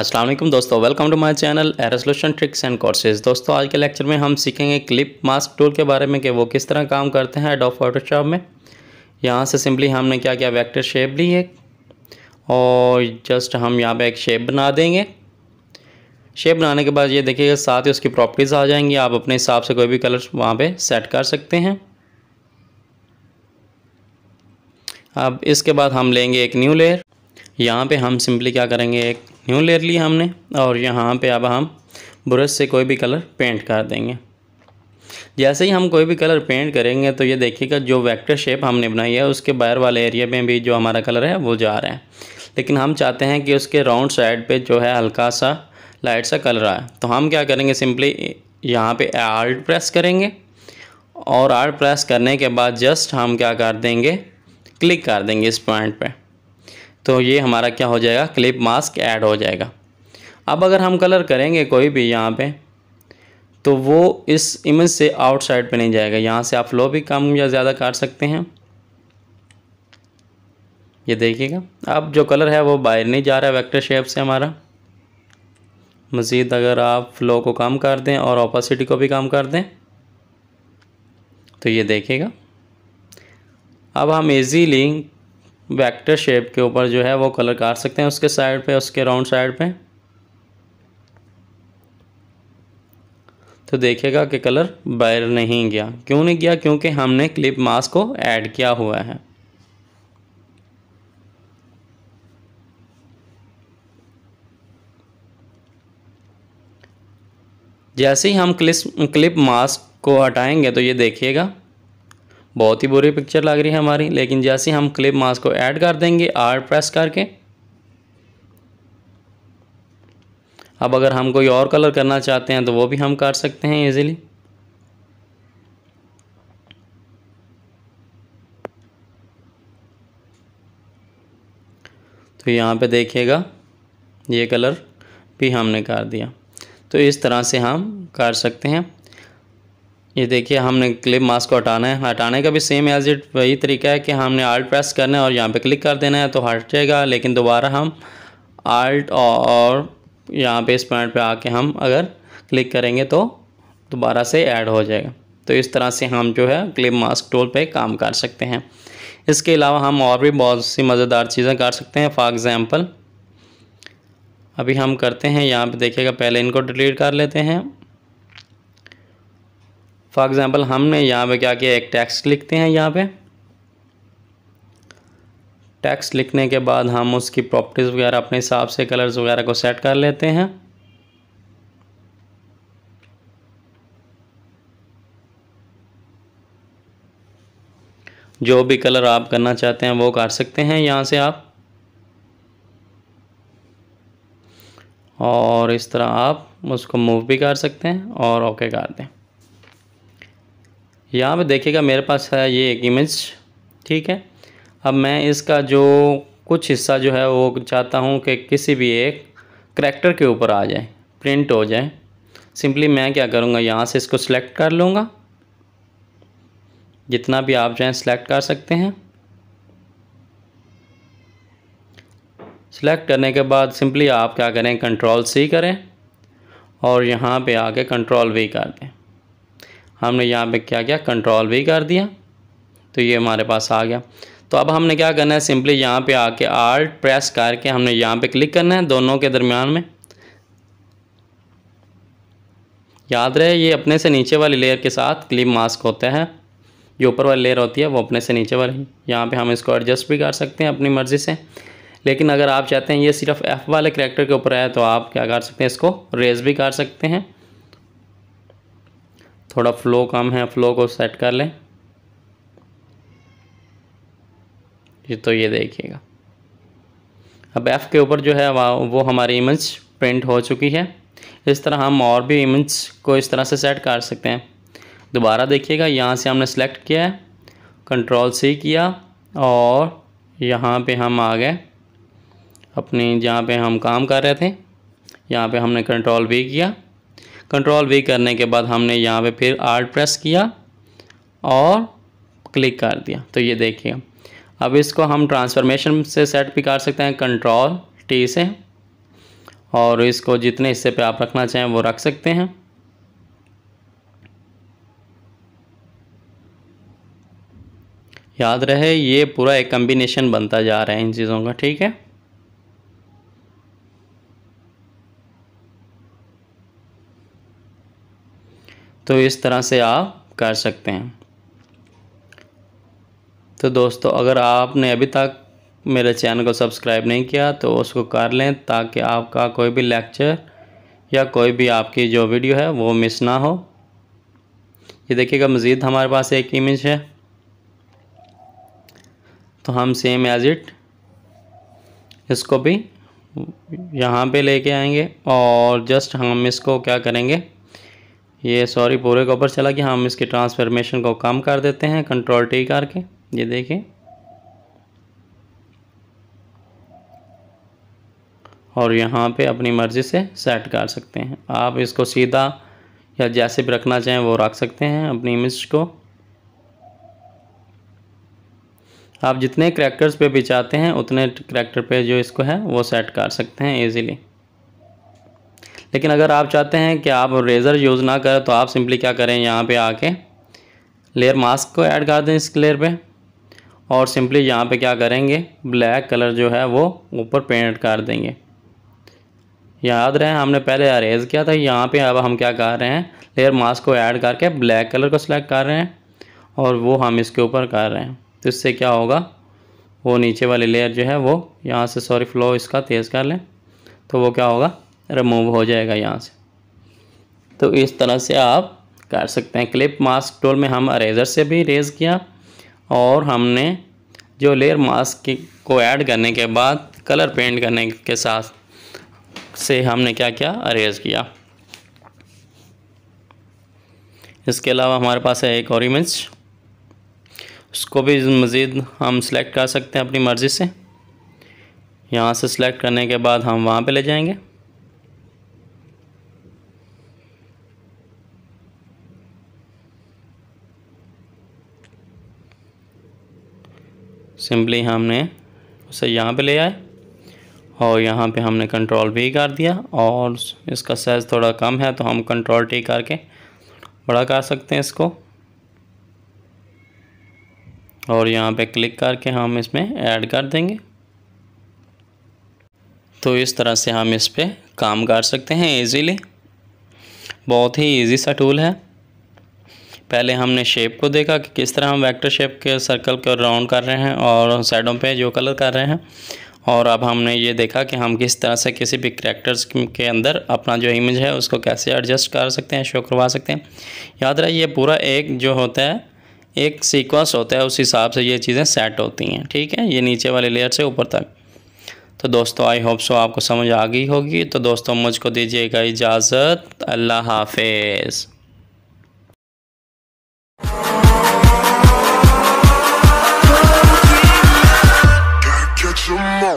अस्सलाम वालेकुम दोस्तों वेलकम टू माय चैनल एरेसोल्यूशन ट्रिक्स एंड कोर्सेज दोस्तों आज के लेक्चर में हम सीखेंगे क्लिप मास्क टूल के बारे में कि वो किस तरह काम करते हैं एडोब फोटोशॉप में यहाँ से सिंपली हमने क्या क्या वेक्टर शेप ली है और जस्ट हम यहाँ पे एक शेप बना देंगे शेप बनाने के बाद ये देखिएगा साथ ही उसकी प्रॉपर्टीज़ आ जाएंगी आप अपने हिसाब से कोई भी कलर वहाँ पर सेट कर सकते हैं अब इसके बाद हम लेंगे एक न्यू लेयर यहाँ पे हम सिंपली क्या करेंगे एक न्यू ले लिया हमने और यहाँ पे अब हम ब्रश से कोई भी कलर पेंट कर देंगे जैसे ही हम कोई भी कलर पेंट करेंगे तो ये देखिएगा जो वेक्टर शेप हमने बनाई है उसके बाहर वाले एरिया में भी जो हमारा कलर है वो जा रहा है लेकिन हम चाहते हैं कि उसके राउंड साइड पे जो है हल्का सा लाइट सा कलर आए तो हम क्या करेंगे सिंपली यहाँ पे आर्ट प्रेस करेंगे और आर्ट प्रेस करने के बाद जस्ट हम क्या कर देंगे क्लिक कर देंगे इस पॉइंट पर तो ये हमारा क्या हो जाएगा क्लिप मास्क ऐड हो जाएगा अब अगर हम कलर करेंगे कोई भी यहाँ पे तो वो इस इमेज से आउटसाइड पे नहीं जाएगा यहाँ से आप लो भी कम या ज़्यादा काट सकते हैं ये देखिएगा अब जो कलर है वो बाहर नहीं जा रहा है वैक्टर शेप से हमारा मज़ीद अगर आप फ्लो को कम कर दें और ऑपोसिटी को भी कम कर दें तो ये देखिएगा अब हम इजीली वेक्टर शेप के ऊपर जो है वो कलर काट सकते हैं उसके साइड पे उसके राउंड साइड पे तो देखिएगा कि कलर बैर नहीं गया क्यों नहीं गया क्योंकि हमने क्लिप मास्क को ऐड किया हुआ है जैसे ही हम क्लिप क्लिप मास्क को हटाएंगे तो ये देखिएगा बहुत ही बुरी पिक्चर लग रही है हमारी लेकिन जैसे हम क्लिप मास्क को ऐड कर देंगे आर प्रेस करके अब अगर हम कोई और कलर करना चाहते हैं तो वो भी हम कर सकते हैं इजीली तो यहाँ पे देखिएगा ये कलर भी हमने कर दिया तो इस तरह से हम कर सकते हैं ये देखिए हमने क्लिप मास्क को हटाना है हटाने का भी सेम एज इट वही तरीका है कि हमने आल्ट प्रेस करना है और यहाँ पे क्लिक कर देना है तो हट जाएगा लेकिन दोबारा हम आल्ट और यहाँ पे इस पॉइंट पे आके हम अगर क्लिक करेंगे तो दोबारा से ऐड हो जाएगा तो इस तरह से हम जो है क्लिप मास्क टूल पे काम कर सकते हैं इसके अलावा हम और भी बहुत सी मज़ेदार चीज़ें कर सकते हैं फॉर एग्ज़ाम्पल अभी हम करते हैं यहाँ पर देखिएगा पहले इनको डिलीट कर लेते हैं फॉर एग्ज़ाम्पल हमने यहाँ पे क्या किया एक टैक्स लिखते हैं यहाँ पे टैक्स लिखने के बाद हम उसकी प्रॉपर्टीज़ वगैरह अपने हिसाब से कलर्स वगैरह को सेट कर लेते हैं जो भी कलर आप करना चाहते हैं वो कर सकते हैं यहाँ से आप और इस तरह आप उसको मूव भी कर सकते हैं और ओके कर दें यहाँ पे देखिएगा मेरे पास है ये एक इमेज ठीक है अब मैं इसका जो कुछ हिस्सा जो है वो चाहता हूँ कि किसी भी एक करेक्टर के ऊपर आ जाए प्रिंट हो जाए सिंपली मैं क्या करूँगा यहाँ से इसको सिलेक्ट कर लूँगा जितना भी आप चाहें सेलेक्ट कर सकते हैं सेलेक्ट करने के बाद सिंपली आप क्या करें कंट्रोल सी करें और यहाँ पे आके कंट्रोल वी कर दें हमने यहाँ पे क्या किया कंट्रोल भी कर दिया तो ये हमारे पास आ गया तो अब हमने क्या करना है सिंपली यहाँ पे आके आर्ट प्रेस करके हमने यहाँ पे क्लिक करना है दोनों के दरमियान में याद रहे ये अपने से नीचे वाली लेयर के साथ क्लिप मास्क होता है जो ऊपर वाली लेयर होती है वो अपने से नीचे वाली यहाँ पे हम इसको एडजस्ट भी कर सकते हैं अपनी मर्ज़ी से लेकिन अगर आप चाहते हैं ये सिर्फ एफ़ वाले करेक्टर के ऊपर आए तो आप क्या कर सकते हैं इसको रेज भी कर सकते हैं थोड़ा फ्लो कम है फ्लो को सेट कर लें ये तो ये देखिएगा अब एफ़ के ऊपर जो है वो हमारी इमेज प्रिंट हो चुकी है इस तरह हम और भी इमेज को इस तरह से सेट कर सकते हैं दोबारा देखिएगा यहाँ से हमने सेलेक्ट किया है कंट्रोल सी किया और यहाँ पे हम आ गए अपनी जहाँ पे हम काम कर रहे थे यहाँ पे हमने कंट्रोल वी किया कंट्रोल वी करने के बाद हमने यहाँ पे फिर आर्ट प्रेस किया और क्लिक कर दिया तो ये देखिए अब इसको हम ट्रांसफॉर्मेशन से सेट भी कर सकते हैं कंट्रोल टी से और इसको जितने हिस्से पे आप रखना चाहें वो रख सकते हैं याद रहे ये पूरा एक कम्बिनेशन बनता जा रहा है इन चीज़ों का ठीक है तो इस तरह से आप कर सकते हैं तो दोस्तों अगर आपने अभी तक मेरे चैनल को सब्सक्राइब नहीं किया तो उसको कर लें ताकि आपका कोई भी लेक्चर या कोई भी आपकी जो वीडियो है वो मिस ना हो ये देखिएगा मज़ीद हमारे पास एक इमेज है तो हम सेम एज इट इसको भी यहाँ पे लेके आएंगे और जस्ट हम इसको क्या करेंगे ये सॉरी पूरे के ऊपर चला गया हम इसके ट्रांसफॉर्मेशन को कम कर देते हैं कंट्रोल टी करके ये देखिए और यहाँ पे अपनी मर्ज़ी से सेट कर सकते हैं आप इसको सीधा या जैसे भी रखना चाहें वो रख सकते हैं अपनी इमेज को आप जितने करैक्टर्स पे भी चाहते हैं उतने करैक्टर पे जो इसको है वो सेट कर सकते हैं इजीली लेकिन अगर आप चाहते हैं कि आप रेज़र यूज़ ना करें तो आप सिंपली क्या करें यहाँ पे आके लेयर मास्क को ऐड कर दें इस लेयर पे और सिंपली यहाँ पे क्या करेंगे ब्लैक कलर जो है वो ऊपर पेंट कर देंगे याद रहे हमने पहले अरेज किया था यहाँ पर अब हम क्या कर रहे हैं लेयर मास्क को ऐड करके ब्लैक कलर को सिलेक्ट कर रहे हैं और वो हम इसके ऊपर कर रहे हैं तो इससे क्या होगा वो नीचे वाली लेयर जो है वो यहाँ से सॉरी फ्लो इसका तेज़ कर लें तो वो क्या होगा रिमूव हो जाएगा यहाँ से तो इस तरह से आप कर सकते हैं क्लिप मास्क टूल में हम अरेजर से भी रेज किया और हमने जो लेयर मास्क को ऐड करने के बाद कलर पेंट करने के साथ से हमने क्या क्या अरेज किया इसके अलावा हमारे पास है एक और इमेज उसको भी मज़ीद हम सिलेक्ट कर सकते हैं अपनी मर्ज़ी से यहाँ से सिलेक्ट करने के बाद हम वहाँ पे ले जाएंगे सिंपली हमने उसे यहाँ पे ले आए और यहाँ पे हमने कंट्रोल भी कर दिया और इसका साइज़ थोड़ा कम है तो हम कंट्रोल टी करके बड़ा कर सकते हैं इसको और यहाँ पे क्लिक करके हम इसमें ऐड कर देंगे तो इस तरह से हम इस पर काम कर सकते हैं इजीली बहुत ही इजी सा टूल है पहले हमने शेप को देखा कि किस तरह हम वेक्टर शेप के सर्कल को राउंड कर रहे हैं और साइडों पे जो कलर कर रहे हैं और अब हमने ये देखा कि हम किस तरह से किसी भी करेक्टर्स के अंदर अपना जो इमेज है उसको कैसे एडजस्ट कर सकते हैं शो करवा सकते हैं याद रहे ये पूरा एक जो होता है एक सीक्वेंस होता है उस हिसाब से ये चीज़ें सेट होती हैं ठीक है ये नीचे वाले लेयर से ऊपर तक तो दोस्तों आई होप सो आपको समझ आ गई होगी तो दोस्तों मुझको दीजिएगा इजाज़त अल्लाह हाफिज़